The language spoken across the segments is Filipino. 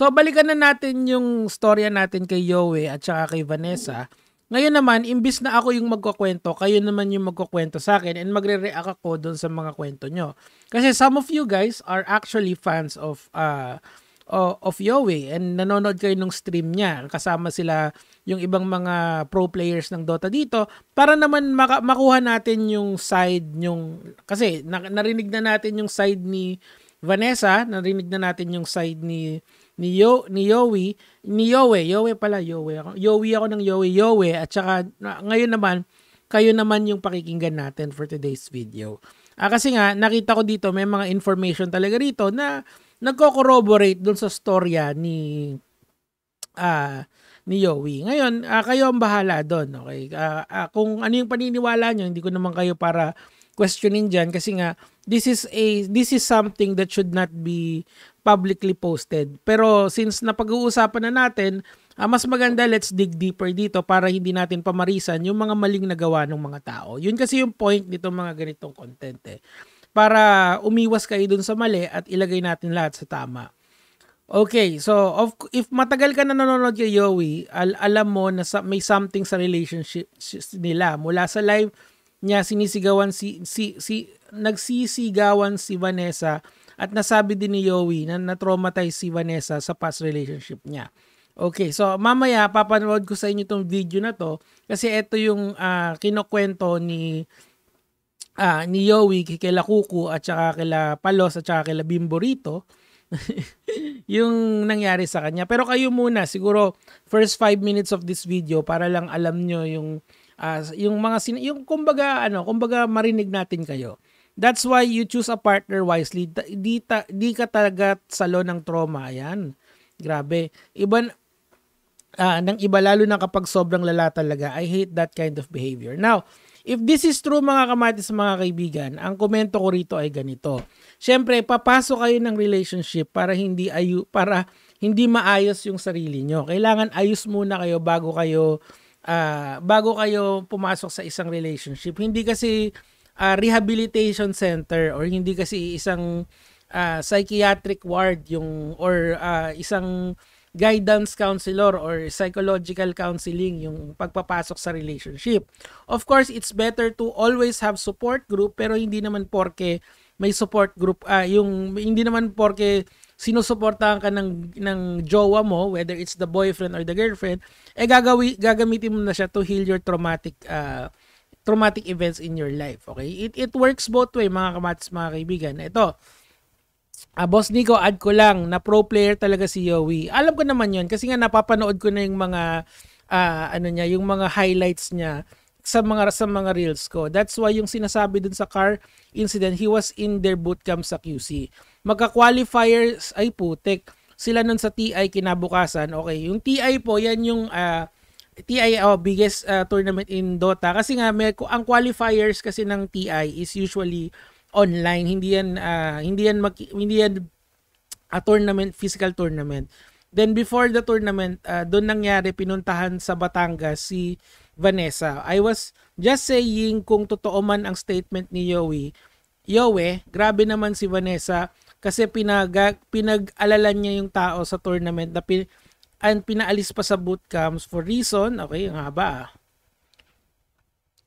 So balikan na natin yung storya natin kay Yowie at saka kay Vanessa. Ngayon naman, imbis na ako yung magkukwento, kayo naman yung magkukwento sa akin and magre-react ako doon sa mga kwento nyo. Kasi some of you guys are actually fans of uh, of Yowie and nanonood kayo nung stream niya. Kasama sila yung ibang mga pro players ng Dota dito para naman maka- makuha natin yung side yung kasi na- narinig na natin yung side ni Vanessa, narinig na natin yung side ni ni Yo, ni Yowie, ni Yowie, Yowie pala, Yowie ako. Yowie ako ng Yowie, Yowie at saka ngayon naman kayo naman yung pakikinggan natin for today's video. Ah, kasi nga nakita ko dito may mga information talaga rito na nagko-corroborate dun sa storya ni ah ni Yowie. Ngayon, ah, kayo ang bahala doon, okay? Ah, ah, kung ano yung paniniwala niyo, hindi ko naman kayo para questionin diyan kasi nga this is a this is something that should not be publicly posted. Pero since napag-uusapan na natin, uh, mas maganda let's dig deeper dito para hindi natin pamarisan yung mga maling nagawa ng mga tao. Yun kasi yung point nito mga ganitong content eh. Para umiwas kayo dun sa mali at ilagay natin lahat sa tama. Okay, so of, if matagal ka na nanonood kay Yowie, al- alam mo na sa, may something sa relationship nila mula sa live niya sinisigawan si, si, si nagsisigawan si Vanessa at nasabi din ni Yowie na na-traumatize si Vanessa sa past relationship niya. Okay, so mamaya papanood ko sa inyo itong video na to kasi ito yung uh, ah, kinokwento ni uh, ni Yowie kay Kuku at saka kay Palos at saka kila Bimborito yung nangyari sa kanya. Pero kayo muna, siguro first 5 minutes of this video para lang alam nyo yung uh, yung mga sin- yung kumbaga ano, kumbaga marinig natin kayo. That's why you choose a partner wisely. Di, ta, di ka talaga salo ng trauma. Ayan. Grabe. Iban, uh, ah, ng iba lalo na kapag sobrang lala talaga. I hate that kind of behavior. Now, if this is true mga kamatis mga kaibigan, ang komento ko rito ay ganito. Siyempre, papasok kayo ng relationship para hindi ayo para hindi maayos yung sarili nyo. Kailangan ayos muna kayo bago kayo uh, bago kayo pumasok sa isang relationship. Hindi kasi uh, rehabilitation center or hindi kasi isang uh, psychiatric ward yung or uh, isang guidance counselor or psychological counseling yung pagpapasok sa relationship. Of course, it's better to always have support group pero hindi naman porke may support group uh, yung hindi naman porke sinusuportahan ka ng, ng jowa mo, whether it's the boyfriend or the girlfriend, eh gagawi, gagamitin mo na siya to heal your traumatic uh, traumatic events in your life. Okay? It, it works both way, mga kamatis, mga kaibigan. Ito, uh, Boss Nico, add ko lang na pro player talaga si Yowie. Alam ko naman yon kasi nga napapanood ko na yung mga uh, ano niya, yung mga highlights niya sa mga sa mga reels ko. That's why yung sinasabi dun sa car incident, he was in their bootcamp sa QC magka-qualifiers ay putik. Sila nun sa TI kinabukasan. Okay, yung TI po, yan yung uh, ah, TI oh, biggest uh, tournament in Dota kasi nga may ang qualifiers kasi ng TI is usually online hindi yan uh, hindi yan mag, hindi yan a tournament physical tournament then before the tournament uh, doon nangyari pinuntahan sa Batangas si Vanessa I was just saying kung totoo man ang statement ni Yowie Yowe, grabe naman si Vanessa kasi pinag pinag-alalan niya yung tao sa tournament na pin, and pinaalis pa sa bootcamps for reason, okay, ang haba ah.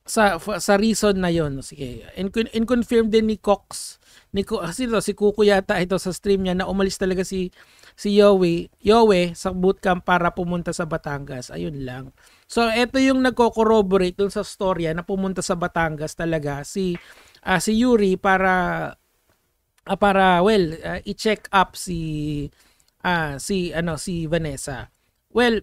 Sa, sa reason na yon sige. And, and confirm din ni Cox, ni, kasi ah, ito, si Kuku yata ito sa stream niya na umalis talaga si, si Yowe, Yowe sa bootcamp para pumunta sa Batangas. Ayun lang. So, ito yung nagko-corroborate dun sa storya na pumunta sa Batangas talaga si uh, si Yuri para uh, para well uh, i-check up si uh, si ano si Vanessa. Well,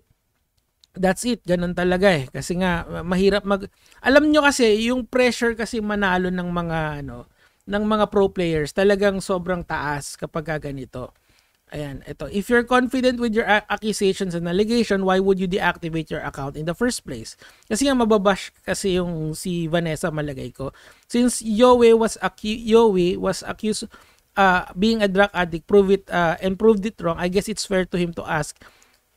that's it. Ganun talaga eh. Kasi nga mahirap mag Alam nyo kasi yung pressure kasi manalo ng mga ano ng mga pro players talagang sobrang taas kapag ganito. Ayan, ito. If you're confident with your accusations and allegation, why would you deactivate your account in the first place? Kasi nga mababash kasi yung si Vanessa malagay ko. Since Yowie was acu- Yowie was accused uh, being a drug addict, prove it uh, and proved it wrong. I guess it's fair to him to ask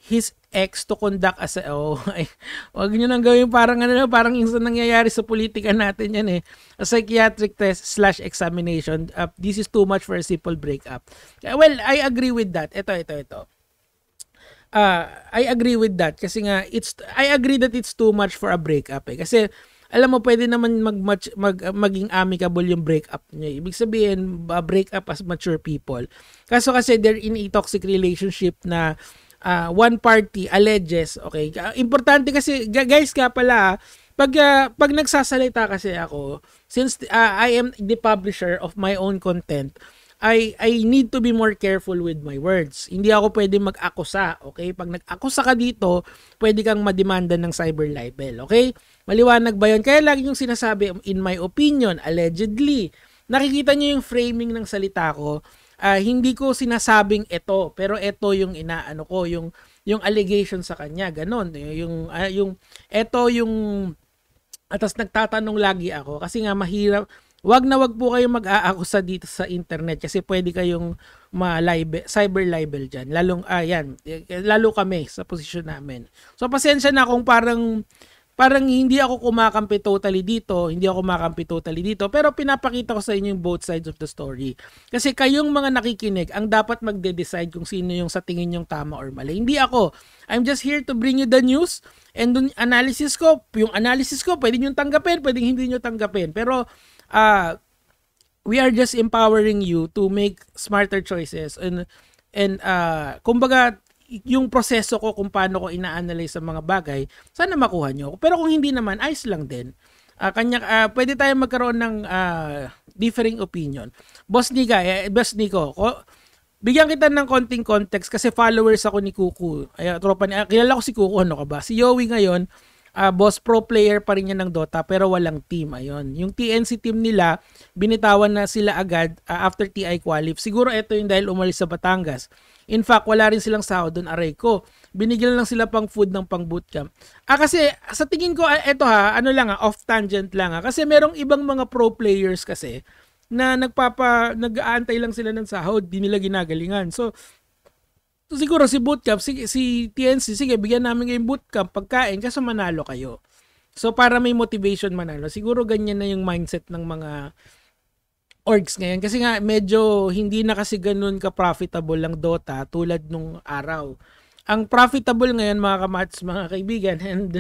his ex to conduct as a, oh, ay, wag nyo nang gawin parang ano, parang yung nangyayari sa politika natin yan eh. A psychiatric test slash examination. Uh, this is too much for a simple breakup. Eh, well, I agree with that. Ito, ito, ito. Uh, I agree with that kasi nga it's I agree that it's too much for a breakup eh. Kasi alam mo pwede naman mag, mag, mag uh, maging amicable yung breakup niya. Eh. Ibig sabihin, uh, break up as mature people. Kaso kasi they're in a toxic relationship na uh, one party alleges, okay? Ah, importante kasi, guys, ka pala, ah, pag, uh, pag nagsasalita kasi ako, since uh, I am the publisher of my own content, I, I need to be more careful with my words. Hindi ako pwede mag-akusa, okay? Pag nag-akusa ka dito, pwede kang mademanda ng cyber libel, okay? Maliwanag ba 'yon? Kaya lagi yung sinasabi, in my opinion, allegedly, nakikita niyo yung framing ng salita ko, uh, hindi ko sinasabing ito, pero ito yung inaano ko, yung yung allegation sa kanya, ganun. Yung uh, yung ito yung atas nagtatanong lagi ako kasi nga mahirap Wag na wag po kayong mag-aakusa dito sa internet kasi pwede kayong ma cyber libel diyan. Lalong ayan, ah, eh, lalo kami sa posisyon namin. So pasensya na kung parang parang hindi ako kumakampi totally dito, hindi ako kumakampi totally dito, pero pinapakita ko sa inyo yung both sides of the story. Kasi kayong mga nakikinig ang dapat magde-decide kung sino yung sa tingin yung tama or mali. Hindi ako. I'm just here to bring you the news and dun analysis ko, yung analysis ko, pwede nyo tanggapin, pwede hindi nyo tanggapin. Pero, uh, we are just empowering you to make smarter choices and and uh, kumbaga yung proseso ko kung paano ko ina-analyze ang mga bagay, sana makuha nyo. Pero kung hindi naman, ayos lang din. Uh, kanya, uh, pwede tayong magkaroon ng uh, differing opinion. Boss Niga, eh, Boss Nico, ko, bigyan kita ng konting context kasi followers ako ni Kuku. Ay, tropa ni, uh, kilala ko si Kuku, ano ka ba? Si Yowie ngayon, uh, boss pro player pa rin yan ng Dota pero walang team. ayon. Yung TNC team nila, binitawan na sila agad uh, after TI qualif. Siguro ito yung dahil umalis sa Batangas. In fact, wala rin silang sahod doon, aray ko. Binigyan lang sila pang food ng pang bootcamp. Ah, kasi sa tingin ko, ito ah, ha, ano lang ha, off tangent lang ha. Kasi merong ibang mga pro players kasi na nagpapa nag-aantay lang sila ng sahod, di nila ginagalingan. So, So, siguro si bootcamp, si, si TNC, sige, bigyan namin kayong bootcamp, pagkain, kaso manalo kayo. So, para may motivation manalo. Siguro ganyan na yung mindset ng mga orgs ngayon. Kasi nga, medyo hindi na kasi ganun ka-profitable ang Dota tulad nung araw. Ang profitable ngayon, mga kamats, mga kaibigan, and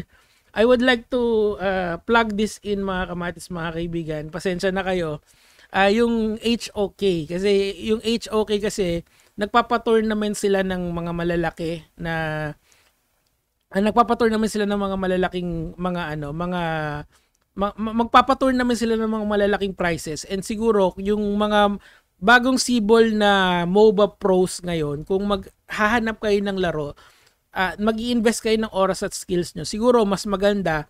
I would like to uh, plug this in, mga kamatis, mga kaibigan. Pasensya na kayo. Uh, yung HOK. Kasi yung HOK kasi nagpapa-tournament sila ng mga malalaki na ah, nagpapa-tournament sila ng mga malalaking mga ano, mga ma- magpapa-tournament sila ng mga malalaking prizes and siguro yung mga bagong sibol na MOBA pros ngayon, kung maghahanap kayo ng laro, uh, mag-i-invest kayo ng oras at skills nyo. Siguro mas maganda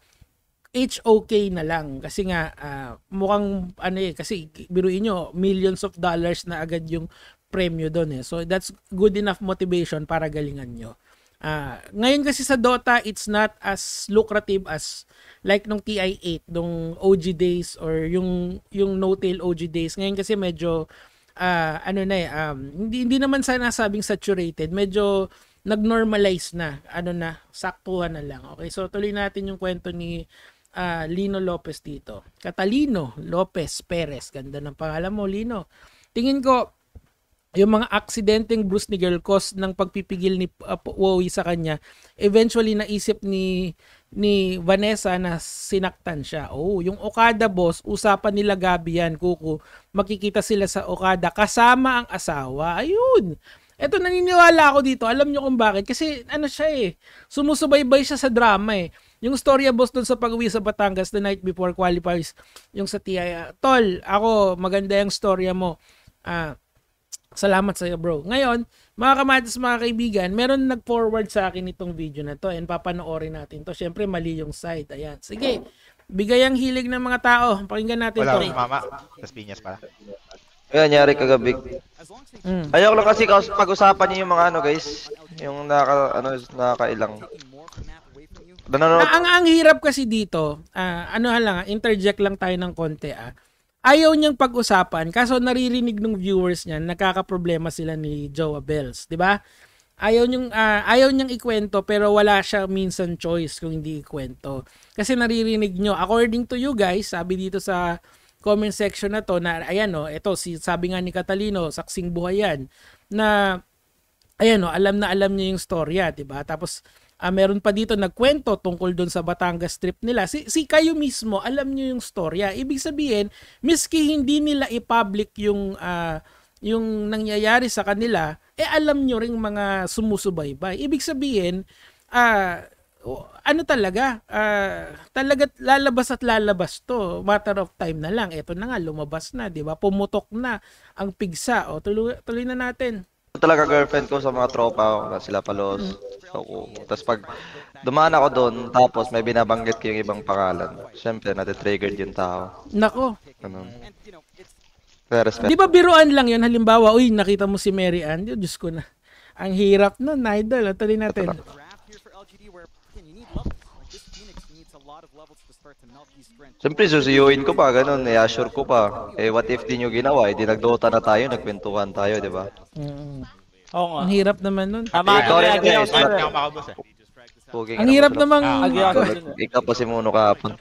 HOK na lang kasi nga uh, mukhang ano eh kasi biruin nyo millions of dollars na agad yung premyo doon eh. So that's good enough motivation para galingan nyo. Uh, ngayon kasi sa Dota, it's not as lucrative as like nung TI8, nung OG days or yung yung no-tail OG days. Ngayon kasi medyo uh, ano na eh, um, hindi, hindi naman sana sabing saturated. Medyo nag-normalize na, ano na, saktuhan na lang. Okay, so tuloy natin yung kwento ni uh, Lino Lopez dito. Catalino Lopez Perez, ganda ng pangalan mo, Lino. Tingin ko, yung mga aksidenteng Bruce ni Girl cause ng pagpipigil ni uh, Wowie sa kanya, eventually naisip ni ni Vanessa na sinaktan siya. Oh, yung Okada boss, usapan nila gabi yan, Kuku. Makikita sila sa Okada kasama ang asawa. Ayun. Eto, naniniwala ako dito. Alam niyo kung bakit. Kasi ano siya eh, sumusubaybay siya sa drama eh. Yung storya boss doon sa pag-uwi sa Batangas the night before qualifiers, yung sa TIA. Tol, ako, maganda yung storya mo. Ah, Salamat sa iyo, bro. Ngayon, mga kamatis, mga kaibigan, meron nag-forward sa akin itong video na to and papanoorin natin to. Siyempre, mali yung site. Ayan. Sige, bigay ang hilig ng mga tao. Pakinggan natin Wala, to. Wala, mama. Tapos pinyas pala. Kaya nangyari kagabi. Mm. Ayoko lang kasi pag-usapan niyo yung mga ano guys. Yung naka, ano, nakailang. Nanonood. Na, ang, ang hirap kasi dito, uh, ano lang, ah, interject lang tayo ng konti ah ayaw niyang pag-usapan kaso naririnig ng viewers niya nakakaproblema sila ni Joa Bells, 'di ba? Ayaw niyang uh, ayaw niyang ikwento pero wala siya minsan choice kung hindi ikwento. Kasi naririnig niyo according to you guys, sabi dito sa comment section na to na ayan oh, ito si sabi nga ni Catalino, saksing buhay yan na ayan oh, alam na alam niya yung storya, 'di ba? Tapos Uh, meron pa dito nagkwento tungkol doon sa Batangas trip nila. Si, si kayo mismo, alam niyo yung storya. Ah. Ibig sabihin, miski hindi nila i-public yung, uh, yung nangyayari sa kanila, eh alam niyo ring mga sumusubaybay. Ibig sabihin, uh, ano talaga, uh, talaga lalabas at lalabas to. Matter of time na lang. Ito na nga, lumabas na, di ba? Pumutok na ang pigsa. O, tuloy, tuloy na natin. Talaga girlfriend ko sa mga tropa ko na sila palos. Mm. So, Tapos pag dumaan ako doon, tapos may binabanggit ko yung ibang pangalan. Siyempre, natitriggered yung tao. Nako. Ganun. Pero Di ba biruan lang yun? Halimbawa, uy, nakita mo si Mary Ann. Diyos ko na. Ang hirap nun, Nidal. Ah, tuloy natin. Siyempre, susuyuin ko pa, ganun, i-assure ko pa. Eh, what if di nyo ginawa, eh, di nagdota na tayo, nagkwentuhan tayo, di ba? Mm. Oo nga. Ang hirap naman nun. Tama ka rin ako yun. Smart ka makabos eh. Ang ano hirap naman. Ah, Ikaw pa si Muno kahapon.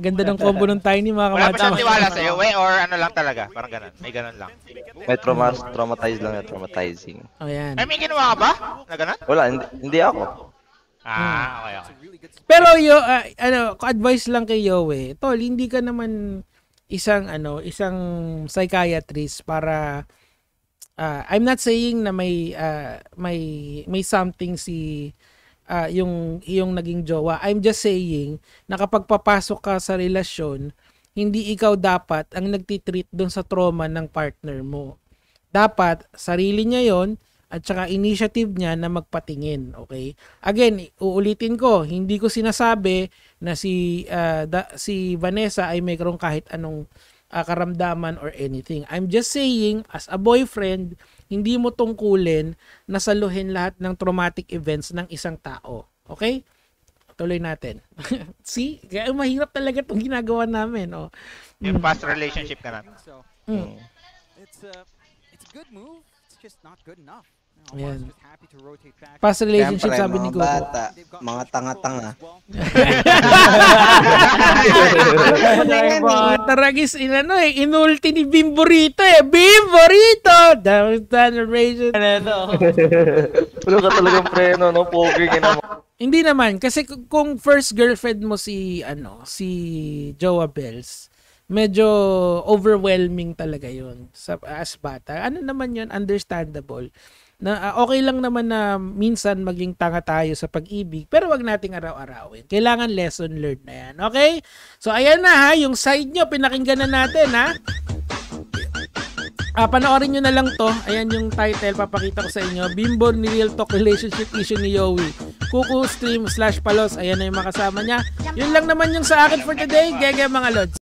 Ganda ng combo ng Tiny mga kamatama. Wala pa siyang tiwala sa'yo, we? Or ano lang talaga? Parang ganun. May ganun lang. May trauma traumatized lang na traumatizing. Oh, yan. Ay, may ginawa ka ba? Na ganun? Wala, hindi, hindi ako. Ah, okay, okay. Pero yo, uh, ano, advice lang kay Yowe. Tol, hindi ka naman isang ano, isang psychiatrist para uh, I'm not saying na may uh, may may something si uh, yung yung naging jowa. I'm just saying na kapag papasok ka sa relasyon, hindi ikaw dapat ang nagtitreat doon sa trauma ng partner mo. Dapat sarili niya 'yon at saka initiative niya na magpatingin, okay? Again, uulitin ko, hindi ko sinasabi na si uh, da, si Vanessa ay mayroong kahit anong uh, karamdaman or anything. I'm just saying, as a boyfriend, hindi mo tungkulin na saluhin lahat ng traumatic events ng isang tao. Okay? Tuloy natin. See? Kaya mahirap talaga itong ginagawa namin. Oh. Yung hmm. past relationship ka na. So. Hmm. Mm. It's, a, uh, it's a good move. It's just not good enough. Yan. Past relationship Siyempre, sabi ni Coco. Bata, mga tanga-tanga. Taragis inano eh inulti ni Bimborito eh Bimborito! Rito Down generation Ano to ka talagang preno no Poging ina mo Hindi naman kasi kung first girlfriend mo si ano si Joa Bells medyo overwhelming talaga yun sa as bata ano naman yun understandable na ah, okay lang naman na minsan maging tanga tayo sa pag-ibig pero wag nating araw-arawin. Kailangan lesson learned na yan. Okay? So ayan na ha, yung side nyo pinakinggan na natin ha. Uh, panoorin nyo na lang to. Ayan yung title papakita ko sa inyo. Bimbo ni Real Talk Relationship Issue ni Yowie. Kuku Stream slash Palos. Ayan na yung makasama niya. Yun lang naman yung sa akin for today. Gege mga lods.